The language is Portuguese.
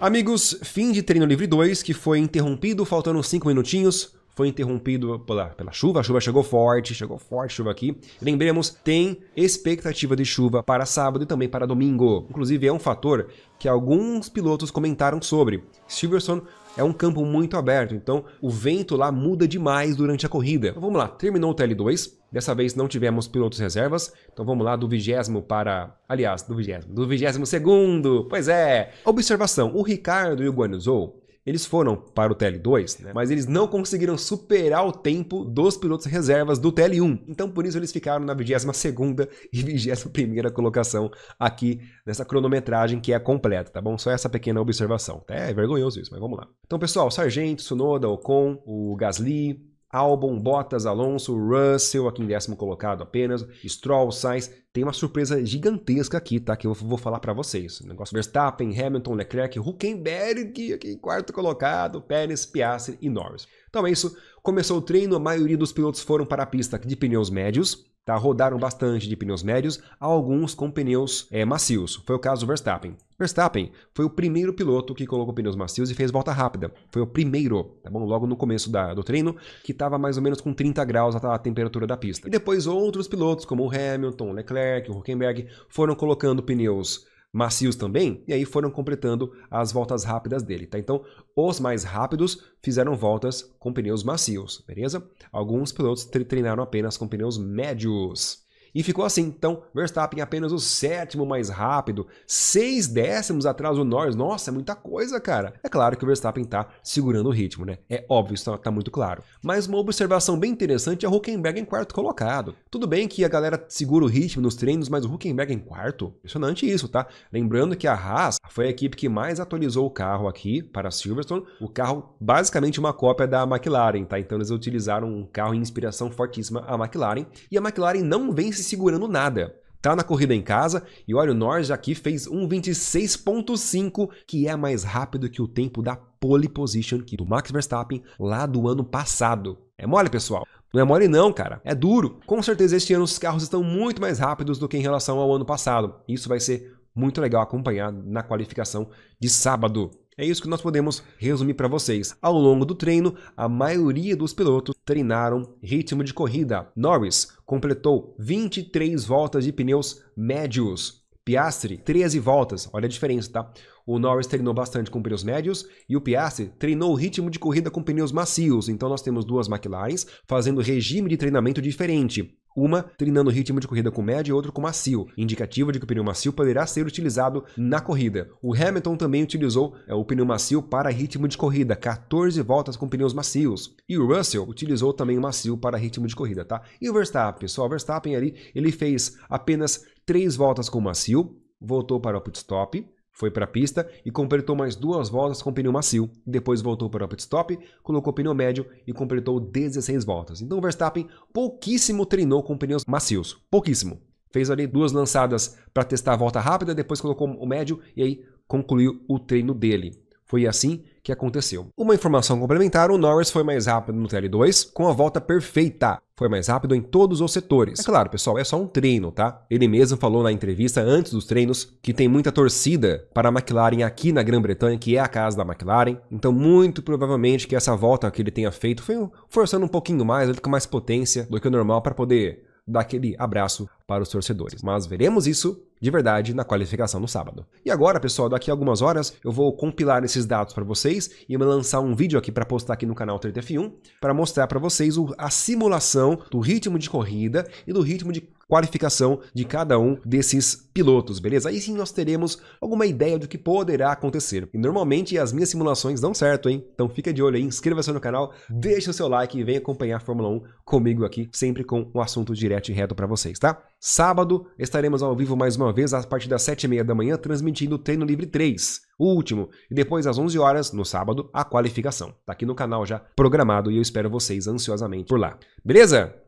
Amigos, fim de treino livre 2, que foi interrompido faltando 5 minutinhos. Foi interrompido pela, pela chuva, a chuva chegou forte, chegou forte chuva aqui. Lembremos, tem expectativa de chuva para sábado e também para domingo. Inclusive, é um fator que alguns pilotos comentaram sobre. Silverstone é um campo muito aberto, então o vento lá muda demais durante a corrida. Então, vamos lá, terminou o TL2, Dessa vez não tivemos pilotos reservas, então vamos lá do vigésimo para. Aliás, do vigésimo, do vigésimo segundo! Pois é! Observação: o Ricardo e o Guanizou eles foram para o TL2, né? mas eles não conseguiram superar o tempo dos pilotos reservas do TL1. Então, por isso, eles ficaram na 22 segunda e 21 primeira colocação aqui nessa cronometragem que é completa, tá bom? Só essa pequena observação. É, é vergonhoso isso, mas vamos lá. Então, pessoal, Sargento, Sunoda, Ocon, o Gasly, Albon, Bottas, Alonso, Russell, aqui em décimo colocado apenas, Stroll, Sainz. Tem uma surpresa gigantesca aqui, tá? Que eu vou falar para vocês. O negócio Verstappen, Hamilton, Leclerc, Huckenberg, aqui em quarto colocado, Pérez, Piastri e Norris. Então é isso. Começou o treino, a maioria dos pilotos foram para a pista de pneus médios. Tá? Rodaram bastante de pneus médios, alguns com pneus é, macios. Foi o caso do Verstappen. Verstappen foi o primeiro piloto que colocou pneus macios e fez volta rápida. Foi o primeiro, tá bom? Logo no começo da, do treino, que estava mais ou menos com 30 graus a, a temperatura da pista. E depois outros pilotos, como o Hamilton, Leclerc, o Huckenberg, foram colocando pneus macios também, e aí foram completando as voltas rápidas dele. Tá? Então, os mais rápidos fizeram voltas com pneus macios, beleza? Alguns pilotos treinaram apenas com pneus médios. E ficou assim, então, Verstappen apenas o sétimo mais rápido, seis décimos atrás do Norris. Nossa, é muita coisa, cara. É claro que o Verstappen tá segurando o ritmo, né? É óbvio, isso tá, tá muito claro. Mas uma observação bem interessante é o Huckenberg em quarto colocado. Tudo bem que a galera segura o ritmo nos treinos, mas o Huckenberg em quarto? Impressionante isso, tá? Lembrando que a Haas foi a equipe que mais atualizou o carro aqui para Silverstone. O carro, basicamente, uma cópia da McLaren, tá? Então eles utilizaram um carro em inspiração fortíssima a McLaren. E a McLaren não vem se segurando nada. Tá na corrida em casa e olha, o Norris aqui fez 1,26.5, que é mais rápido que o tempo da pole position do Max Verstappen lá do ano passado. É mole, pessoal? Não é mole não, cara. É duro. Com certeza este ano os carros estão muito mais rápidos do que em relação ao ano passado. Isso vai ser muito legal acompanhar na qualificação de sábado. É isso que nós podemos resumir para vocês. Ao longo do treino, a maioria dos pilotos treinaram ritmo de corrida. Norris completou 23 voltas de pneus médios. Piastri, 13 voltas. Olha a diferença, tá? O Norris treinou bastante com pneus médios e o Piastri treinou o ritmo de corrida com pneus macios. Então nós temos duas McLarens fazendo regime de treinamento diferente. Uma treinando o ritmo de corrida com médio e outra com macio, indicativo de que o pneu macio poderá ser utilizado na corrida. O Hamilton também utilizou é, o pneu macio para ritmo de corrida, 14 voltas com pneus macios. E o Russell utilizou também o macio para ritmo de corrida, tá? E o Verstappen, só o Verstappen ali, ele fez apenas 3 voltas com macio, voltou para o pit stop, foi para a pista e completou mais duas voltas com pneu macio. Depois voltou para o pitstop, colocou pneu médio e completou 16 voltas. Então o Verstappen pouquíssimo treinou com pneus macios. Pouquíssimo. Fez ali duas lançadas para testar a volta rápida, depois colocou o médio e aí concluiu o treino dele. Foi assim que aconteceu. Uma informação complementar, o Norris foi mais rápido no TL2 com a volta perfeita. Foi mais rápido em todos os setores. É claro, pessoal, é só um treino, tá? Ele mesmo falou na entrevista antes dos treinos que tem muita torcida para a McLaren aqui na Grã-Bretanha, que é a casa da McLaren. Então, muito provavelmente que essa volta que ele tenha feito foi forçando um pouquinho mais, ele com mais potência do que o normal para poder dar aquele abraço para os torcedores. Mas veremos isso de verdade na qualificação no sábado. E agora, pessoal, daqui a algumas horas eu vou compilar esses dados para vocês e lançar um vídeo aqui para postar aqui no canal 3 f 1 para mostrar para vocês a simulação do ritmo de corrida e do ritmo de qualificação de cada um desses pilotos, beleza? Aí sim nós teremos alguma ideia do que poderá acontecer. E normalmente as minhas simulações dão certo, hein? Então fica de olho aí, inscreva-se no canal, deixa o seu like e vem acompanhar a Fórmula 1 comigo aqui, sempre com um assunto direto e reto para vocês, tá? Sábado estaremos ao vivo mais uma vez a partir das 7h30 da manhã, transmitindo o Treino Livre 3, o último, e depois às 11 horas, no sábado, a qualificação. Tá aqui no canal já programado e eu espero vocês ansiosamente por lá. Beleza?